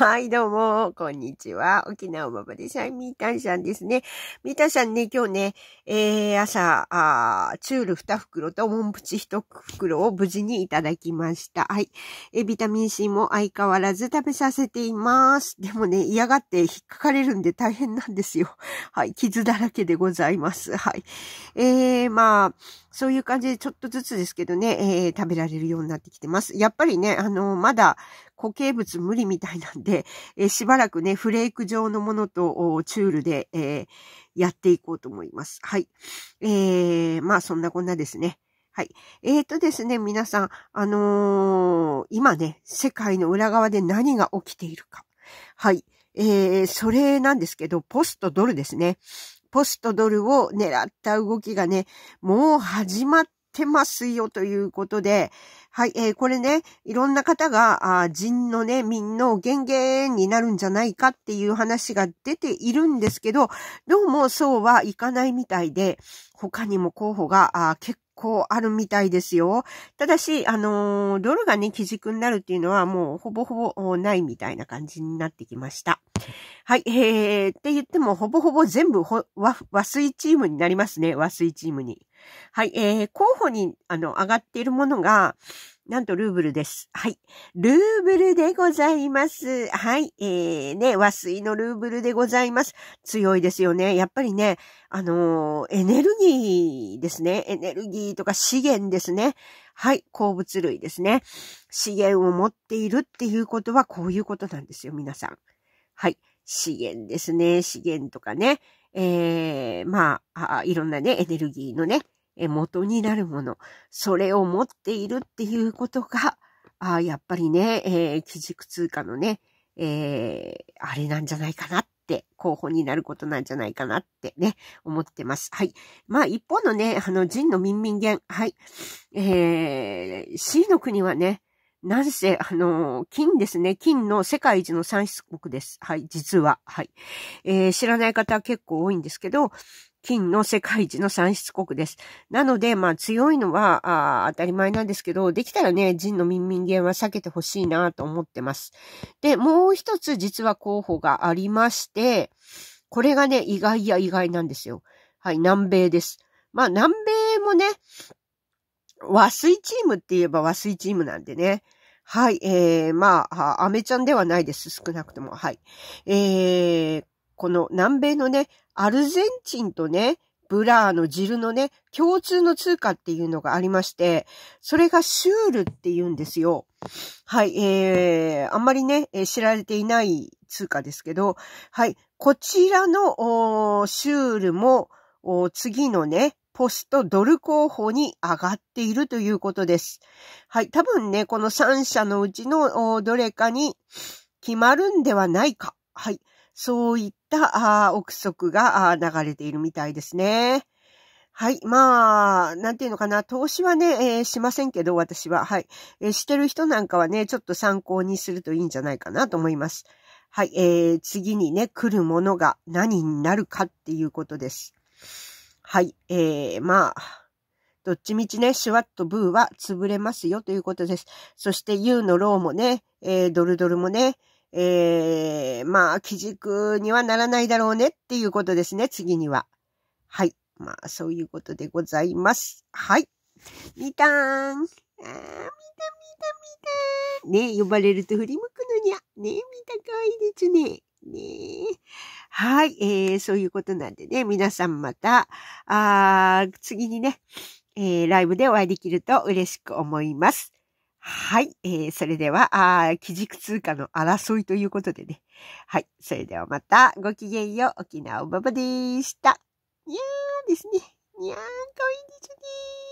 はい、どうも、こんにちは。沖縄ママでしャイミータンシャンですね。ミータンシャンね、今日ね、えー、朝、あチュール2袋とモンプチ1袋を無事にいただきました。はい。えー、ビタミン C も相変わらず食べさせています。でもね、嫌がって引っかかれるんで大変なんですよ。はい、傷だらけでございます。はい。えー、まあ、そういう感じでちょっとずつですけどね、えー、食べられるようになってきてます。やっぱりね、あのまだ固形物無理みたいなんで、で、えしばらくね、フレーク状のものとチュールで、えー、やっていこうと思います。はい。えー、まあそんなこんなですね。はい。えーとですね、皆さん、あのー、今ね、世界の裏側で何が起きているか。はい。えー、それなんですけど、ポストドルですね。ポストドルを狙った動きがね、もう始まってますよということで、はい、えー、これね、いろんな方が、あ人のね、民の元言になるんじゃないかっていう話が出ているんですけど、どうもそうはいかないみたいで、他にも候補が結構あるみたいですよ。ただし、あのドルがね、基軸になるっていうのはもうほぼほぼないみたいな感じになってきました。はい、えー、って言ってもほぼほぼ全部ほ和和水チームになりますね。和水チームに。はい、えー、候補に、あの、上がっているものが、なんとルーブルです。はい。ルーブルでございます。はい。えー、ね、和水のルーブルでございます。強いですよね。やっぱりね、あのー、エネルギーですね。エネルギーとか資源ですね。はい。鉱物類ですね。資源を持っているっていうことはこういうことなんですよ、皆さん。はい。資源ですね。資源とかね。えー、まあ、あいろんなね、エネルギーのね、元になるもの、それを持っているっていうことが、あやっぱりね、えー、基軸通貨のね、えー、あれなんじゃないかなって、候補になることなんじゃないかなってね、思ってます。はい。まあ、一方のね、あの、人の民民元、はい。えー、C の国はね、なんせ、あの、金ですね。金の世界一の産出国です。はい、実は。はい。えー、知らない方結構多いんですけど、金の世界一の産出国です。なので、まあ強いのはあ当たり前なんですけど、できたらね、人の民民元は避けてほしいなと思ってます。で、もう一つ実は候補がありまして、これがね、意外や意外なんですよ。はい、南米です。まあ南米もね、和水チームって言えば和水チームなんでね。はい、えー、まあ、アメちゃんではないです、少なくとも。はい。えー、この南米のね、アルゼンチンとね、ブラーのジルのね、共通の通貨っていうのがありまして、それがシュールって言うんですよ。はい、えー、あんまりね、知られていない通貨ですけど、はい、こちらのシュールも次のね、ポストドル候補に上がっているということです。はい、多分ね、この3社のうちのどれかに決まるんではないか。はい、そういっった憶測が流れているみたいですね。はい。まあ、なんていうのかな。投資はね、えー、しませんけど、私は。はい、えー、してる人なんかはね、ちょっと参考にするといいんじゃないかなと思います。はい。えー、次にね、来るものが何になるかっていうことです。はい。えー、まあ、どっちみちね、シュワッとブーは潰れますよということです。そしてユーのローもね、えー、ドルドルもね、えー、まあ、基軸にはならないだろうねっていうことですね、次には。はい。まあ、そういうことでございます。はい。みたーん。あー、みたみたみたね呼ばれると振り向くのにゃ。ねみたかわいいですね。ねえ。はい、えー、そういうことなんでね、皆さんまた、あ次にね、えー、ライブでお会いできると嬉しく思います。はい。えー、それでは、あ基軸通貨の争いということでね。はい。それではまた、ごきげんよう。沖縄おばばでした。にゃーですね。にゃーん、かわいいですね